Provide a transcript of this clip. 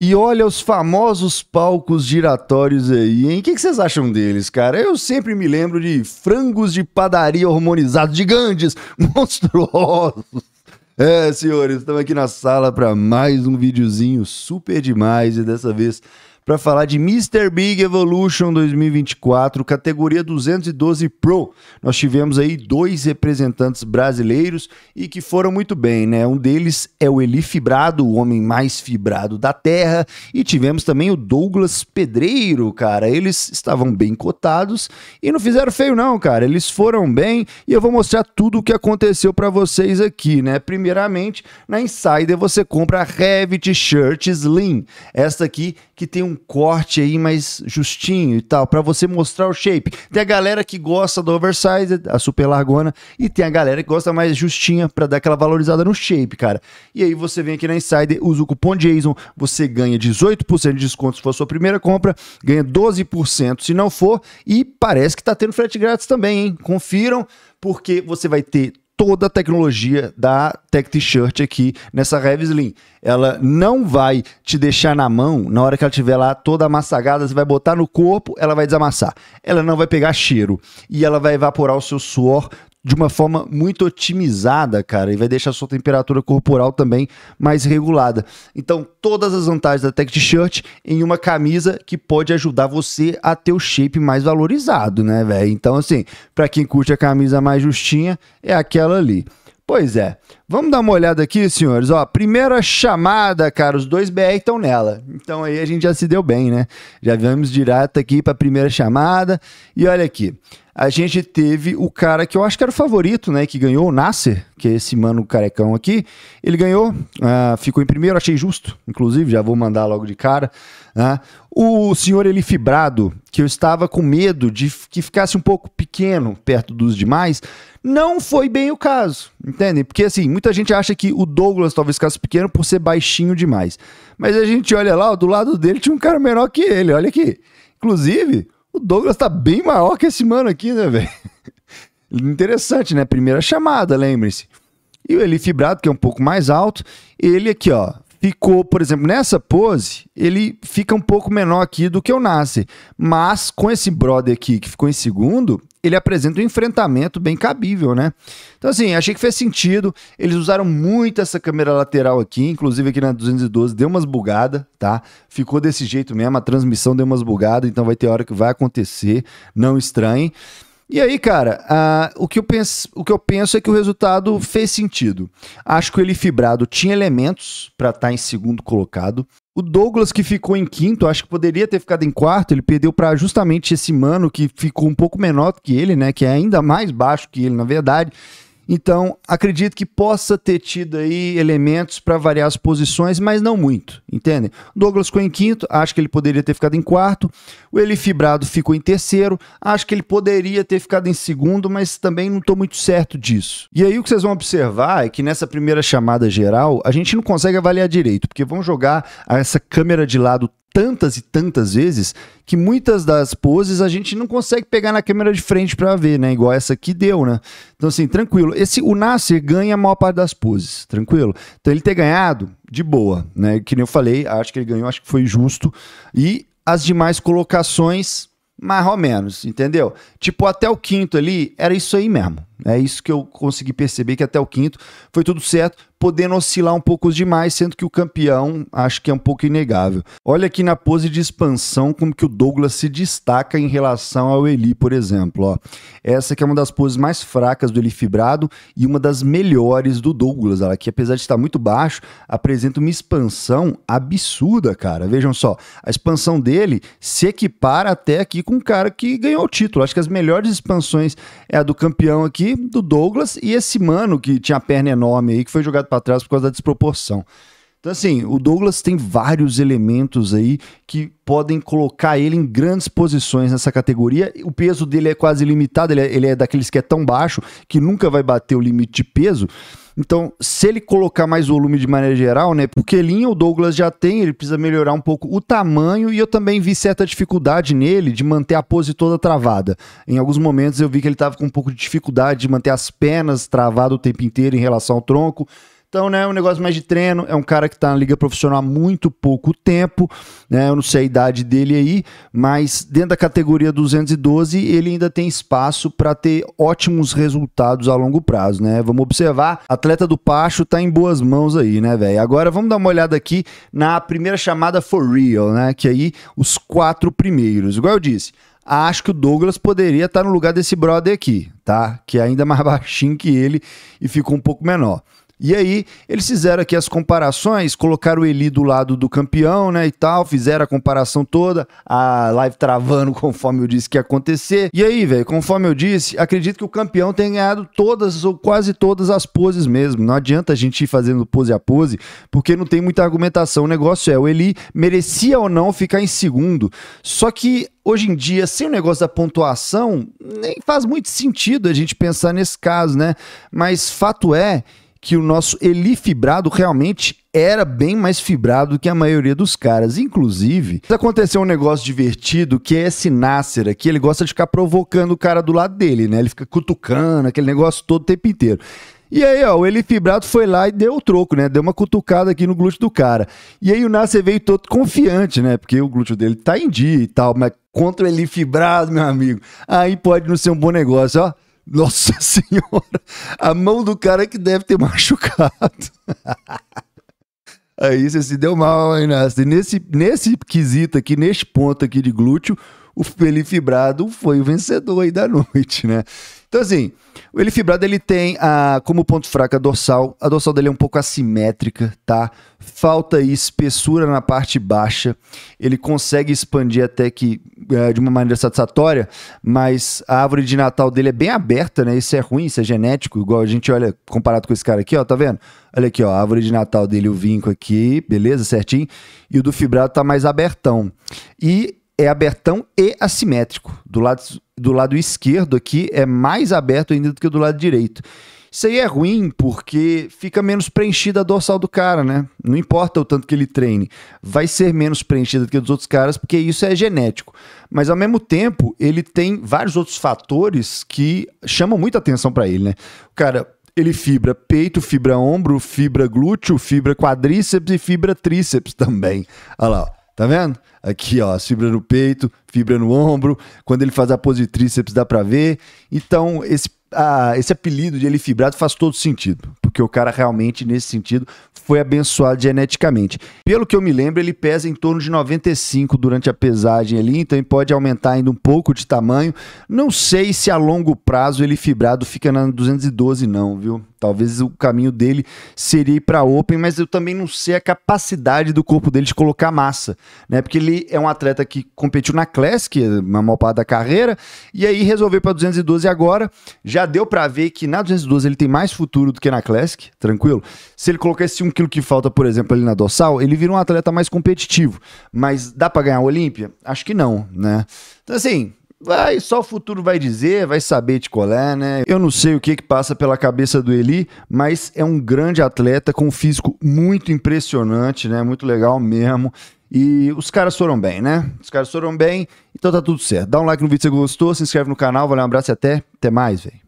E olha os famosos palcos giratórios aí, hein? O que vocês acham deles, cara? Eu sempre me lembro de frangos de padaria hormonizados, gigantes, monstruosos. É, senhores, estamos aqui na sala para mais um videozinho super demais e dessa vez para falar de Mr. Big Evolution 2024, categoria 212 Pro. Nós tivemos aí dois representantes brasileiros e que foram muito bem, né? Um deles é o Eli Fibrado, o homem mais fibrado da Terra, e tivemos também o Douglas Pedreiro, cara. Eles estavam bem cotados e não fizeram feio não, cara. Eles foram bem e eu vou mostrar tudo o que aconteceu para vocês aqui, né? Primeiramente, na Insider você compra a Revit Shirt Slim. Esta aqui que tem um corte aí mais justinho e tal, para você mostrar o shape. Tem a galera que gosta do oversized, a super largona, e tem a galera que gosta mais justinha para dar aquela valorizada no shape, cara. E aí você vem aqui na Insider, usa o cupom JASON, você ganha 18% de desconto se for a sua primeira compra, ganha 12% se não for, e parece que tá tendo frete grátis também, hein? Confiram, porque você vai ter toda a tecnologia da Tech T-Shirt aqui nessa rev Slim. Ela não vai te deixar na mão, na hora que ela estiver lá toda amassagada, você vai botar no corpo, ela vai desamassar. Ela não vai pegar cheiro e ela vai evaporar o seu suor de uma forma muito otimizada, cara, e vai deixar a sua temperatura corporal também mais regulada. Então, todas as vantagens da Tech T-shirt em uma camisa que pode ajudar você a ter o shape mais valorizado, né, velho? Então, assim, para quem curte a camisa mais justinha, é aquela ali. Pois é. Vamos dar uma olhada aqui, senhores. Ó, primeira chamada, cara, os dois BR estão nela. Então aí a gente já se deu bem, né? Já viemos direto aqui para a primeira chamada. E olha aqui a gente teve o cara que eu acho que era o favorito, né? Que ganhou, o Nasser, que é esse mano carecão aqui. Ele ganhou, uh, ficou em primeiro, achei justo, inclusive, já vou mandar logo de cara. Né. O senhor ele Fibrado, que eu estava com medo de que ficasse um pouco pequeno perto dos demais, não foi bem o caso, entendem? Porque assim, muita gente acha que o Douglas talvez ficasse pequeno por ser baixinho demais. Mas a gente olha lá, do lado dele tinha um cara menor que ele, olha aqui. Inclusive, o Douglas tá bem maior que esse mano aqui, né, velho? Interessante, né? Primeira chamada, lembre-se. E o Eli Fibrado, que é um pouco mais alto, ele aqui, ó, ficou, por exemplo, nessa pose, ele fica um pouco menor aqui do que o Nasser. Mas com esse brother aqui, que ficou em segundo, ele apresenta um enfrentamento bem cabível, né? Então, assim, achei que fez sentido. Eles usaram muito essa câmera lateral aqui, inclusive aqui na 212 deu umas bugadas, tá? Ficou desse jeito mesmo, a transmissão deu umas bugadas, então vai ter hora que vai acontecer, não estranhe. E aí, cara, uh, o, que eu penso, o que eu penso é que o resultado fez sentido. Acho que o Eli Fibrado tinha elementos para estar tá em segundo colocado. O Douglas, que ficou em quinto, acho que poderia ter ficado em quarto, ele perdeu para justamente esse mano que ficou um pouco menor que ele, né? Que é ainda mais baixo que ele, na verdade. Então, acredito que possa ter tido aí elementos para variar as posições, mas não muito, entendem? Douglas ficou em quinto, acho que ele poderia ter ficado em quarto. O Eli Fibrado ficou em terceiro, acho que ele poderia ter ficado em segundo, mas também não estou muito certo disso. E aí o que vocês vão observar é que nessa primeira chamada geral, a gente não consegue avaliar direito, porque vão jogar essa câmera de lado tantas e tantas vezes que muitas das poses a gente não consegue pegar na câmera de frente para ver, né? Igual essa aqui deu, né? Então, assim, tranquilo. Esse, o Nasser ganha a maior parte das poses, tranquilo. Então, ele ter ganhado, de boa, né? Que nem eu falei, acho que ele ganhou, acho que foi justo. E as demais colocações, mais ou menos, entendeu? Tipo, até o quinto ali, era isso aí mesmo. É isso que eu consegui perceber que até o quinto foi tudo certo, podendo oscilar um pouco demais, sendo que o campeão acho que é um pouco inegável. Olha aqui na pose de expansão como que o Douglas se destaca em relação ao Eli, por exemplo. Ó. Essa que é uma das poses mais fracas do Eli fibrado e uma das melhores do Douglas, ela que apesar de estar muito baixo, apresenta uma expansão absurda, cara. Vejam só, a expansão dele se equipara até aqui com o cara que ganhou o título. Acho que as melhores expansões é a do campeão aqui do Douglas e esse mano que tinha a perna enorme aí, que foi jogado para trás por causa da desproporção. Então, assim, o Douglas tem vários elementos aí que podem colocar ele em grandes posições nessa categoria. O peso dele é quase limitado, ele é, ele é daqueles que é tão baixo que nunca vai bater o limite de peso. Então, se ele colocar mais volume de maneira geral, né? Porque linha o Douglas já tem, ele precisa melhorar um pouco o tamanho e eu também vi certa dificuldade nele de manter a pose toda travada. Em alguns momentos eu vi que ele estava com um pouco de dificuldade de manter as pernas travadas o tempo inteiro em relação ao tronco. Então, né, é um negócio mais de treino, é um cara que está na liga profissional há muito pouco tempo, né, eu não sei a idade dele aí, mas dentro da categoria 212 ele ainda tem espaço para ter ótimos resultados a longo prazo, né? Vamos observar, atleta do Pacho está em boas mãos aí, né, velho? Agora vamos dar uma olhada aqui na primeira chamada for real, né, que aí os quatro primeiros. Igual eu disse, acho que o Douglas poderia estar tá no lugar desse brother aqui, tá? Que é ainda mais baixinho que ele e ficou um pouco menor. E aí eles fizeram aqui as comparações, colocaram o Eli do lado do campeão, né, e tal, fizeram a comparação toda, a live travando conforme eu disse que ia acontecer. E aí, velho, conforme eu disse, acredito que o campeão tem ganhado todas ou quase todas as poses mesmo. Não adianta a gente ir fazendo pose a pose, porque não tem muita argumentação. O negócio é, o Eli merecia ou não ficar em segundo. Só que hoje em dia, sem o negócio da pontuação, nem faz muito sentido a gente pensar nesse caso, né? Mas fato é que o nosso Eli fibrado realmente era bem mais fibrado do que a maioria dos caras. Inclusive, aconteceu um negócio divertido que é esse Nasser aqui, ele gosta de ficar provocando o cara do lado dele, né? Ele fica cutucando, aquele negócio todo o tempo inteiro. E aí, ó, o Eli Fibrado foi lá e deu o troco, né? Deu uma cutucada aqui no glúteo do cara. E aí o Nasser veio todo confiante, né? Porque o glúteo dele tá em dia e tal, mas contra o Eli Fibrado, meu amigo, aí pode não ser um bom negócio, ó. Nossa Senhora, a mão do cara que deve ter machucado. Aí você se deu mal, hein, Nesse, nesse quesito aqui, nesse ponto aqui de glúteo, o Felipe fibrado foi o vencedor aí da noite, né? Então, assim, o Eli Fibrado ele tem a, como ponto fraco a dorsal. A dorsal dele é um pouco assimétrica, tá? Falta espessura na parte baixa. Ele consegue expandir até que é, de uma maneira satisfatória, mas a árvore de Natal dele é bem aberta, né? Isso é ruim, isso é genético, igual a gente olha comparado com esse cara aqui, ó, tá vendo? Olha aqui, ó, a árvore de Natal dele, o vinco aqui, beleza, certinho. E o do fibrado tá mais abertão. E é abertão e assimétrico. Do lado, do lado esquerdo aqui é mais aberto ainda do que do lado direito. Isso aí é ruim porque fica menos preenchida a dorsal do cara, né? Não importa o tanto que ele treine, vai ser menos preenchida do que dos outros caras, porque isso é genético. Mas ao mesmo tempo, ele tem vários outros fatores que chamam muita atenção para ele, né? O cara, ele fibra peito, fibra ombro, fibra glúteo, fibra quadríceps e fibra tríceps também. Olha lá, ó. Tá vendo? Aqui, ó, fibra no peito, fibra no ombro. Quando ele faz a pose de tríceps, dá pra ver. Então, esse, ah, esse apelido de ele fibrado faz todo sentido. Porque o cara realmente, nesse sentido, foi abençoado geneticamente. Pelo que eu me lembro, ele pesa em torno de 95 durante a pesagem ali. Então, ele pode aumentar ainda um pouco de tamanho. Não sei se a longo prazo ele fibrado fica na 212, não, viu? Talvez o caminho dele seria ir para open, mas eu também não sei a capacidade do corpo dele de colocar massa, né? Porque ele é um atleta que competiu na Classic, na maior parte da carreira, e aí resolveu para 212 agora. Já deu para ver que na 212 ele tem mais futuro do que na Classic, tranquilo. Se ele colocasse um 1 quilo que falta, por exemplo, ali na dorsal, ele vira um atleta mais competitivo. Mas dá para ganhar a Olímpia? Acho que não, né? Então assim, Vai, só o futuro vai dizer, vai saber qual é, né? Eu não sei o que, que passa pela cabeça do Eli, mas é um grande atleta com um físico muito impressionante, né? Muito legal mesmo. E os caras foram bem, né? Os caras foram bem, então tá tudo certo. Dá um like no vídeo se você gostou, se inscreve no canal, valeu, um abraço e até, até mais, velho.